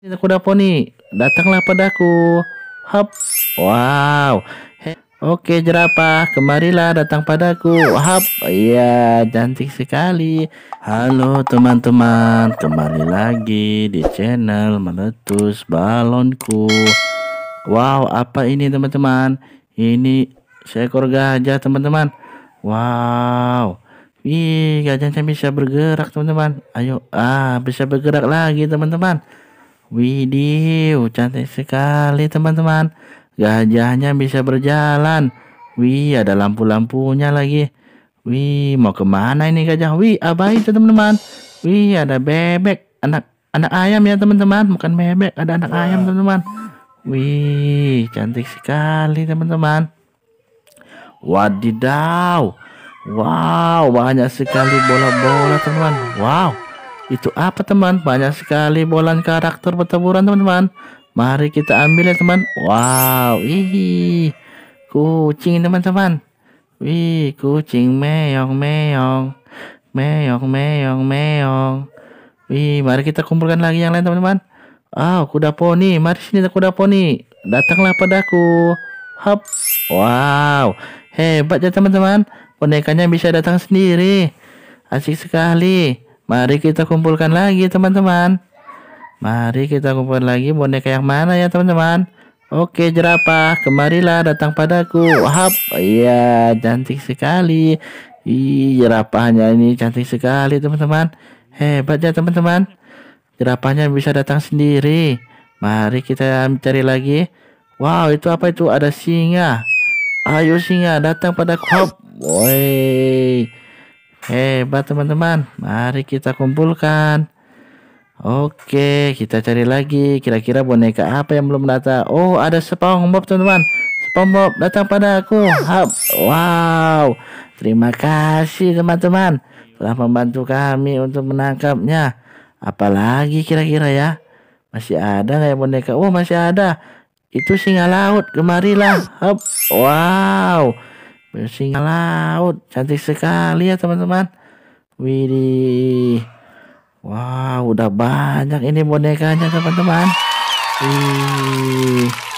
kuda poni, datanglah padaku. Hop, Wow. He. Oke jerapah, kemarilah datang padaku. Hap. Iya, cantik sekali. Halo teman-teman, kembali lagi di channel meletus balonku. Wow, apa ini teman-teman? Ini seekor gajah teman-teman. Wow. Wih, gajahnya bisa bergerak teman-teman. Ayo, ah bisa bergerak lagi teman-teman. Widih, cantik sekali teman-teman. Gajahnya bisa berjalan. Wih, ada lampu-lampunya lagi. Wih, mau kemana ini gajah? Wih, apa itu teman-teman? Wih, ada bebek. Anak anak ayam ya teman-teman. Bukan bebek, ada anak ayam teman-teman. Wih, cantik sekali teman-teman. Wadidaw. Wow, banyak sekali bola-bola teman-teman. Wow. Itu apa teman? Banyak sekali bolan karakter pertempuran teman-teman. Mari kita ambil ya teman. Wow, ih, kucing teman-teman. Wih, kucing meong meong, meong meong meong. Wih, mari kita kumpulkan lagi yang lain teman-teman. Ah, -teman. oh, kuda poni. Mari sini kuda poni. Datanglah padaku. Hop. Wow, hebat ya teman-teman. Bonekanya bisa datang sendiri. Asik sekali. Mari kita kumpulkan lagi teman-teman. Mari kita kumpulkan lagi boneka yang mana ya teman-teman. Oke jerapah, kemarilah datang padaku. Hap, iya cantik sekali. Ih, jerapahnya ini cantik sekali teman-teman. Hebat ya teman-teman. Jerapahnya bisa datang sendiri. Mari kita cari lagi. Wow, itu apa itu? Ada singa. Ayo singa, datang padaku. Hap, Woi. Hebat teman-teman. Mari kita kumpulkan. Oke, kita cari lagi. Kira-kira boneka apa yang belum datang? Oh, ada SpongeBob teman-teman. SpongeBob datang pada aku. Hap. Wow. Terima kasih teman-teman telah membantu kami untuk menangkapnya. Apalagi kira-kira ya? Masih ada nggak ya boneka? Oh, masih ada. Itu singa laut. Kemarilah. Hap. Wow. Singa laut. Cantik sekali ya teman-teman. Widih. Wow udah banyak ini bonekanya teman-teman. Wih.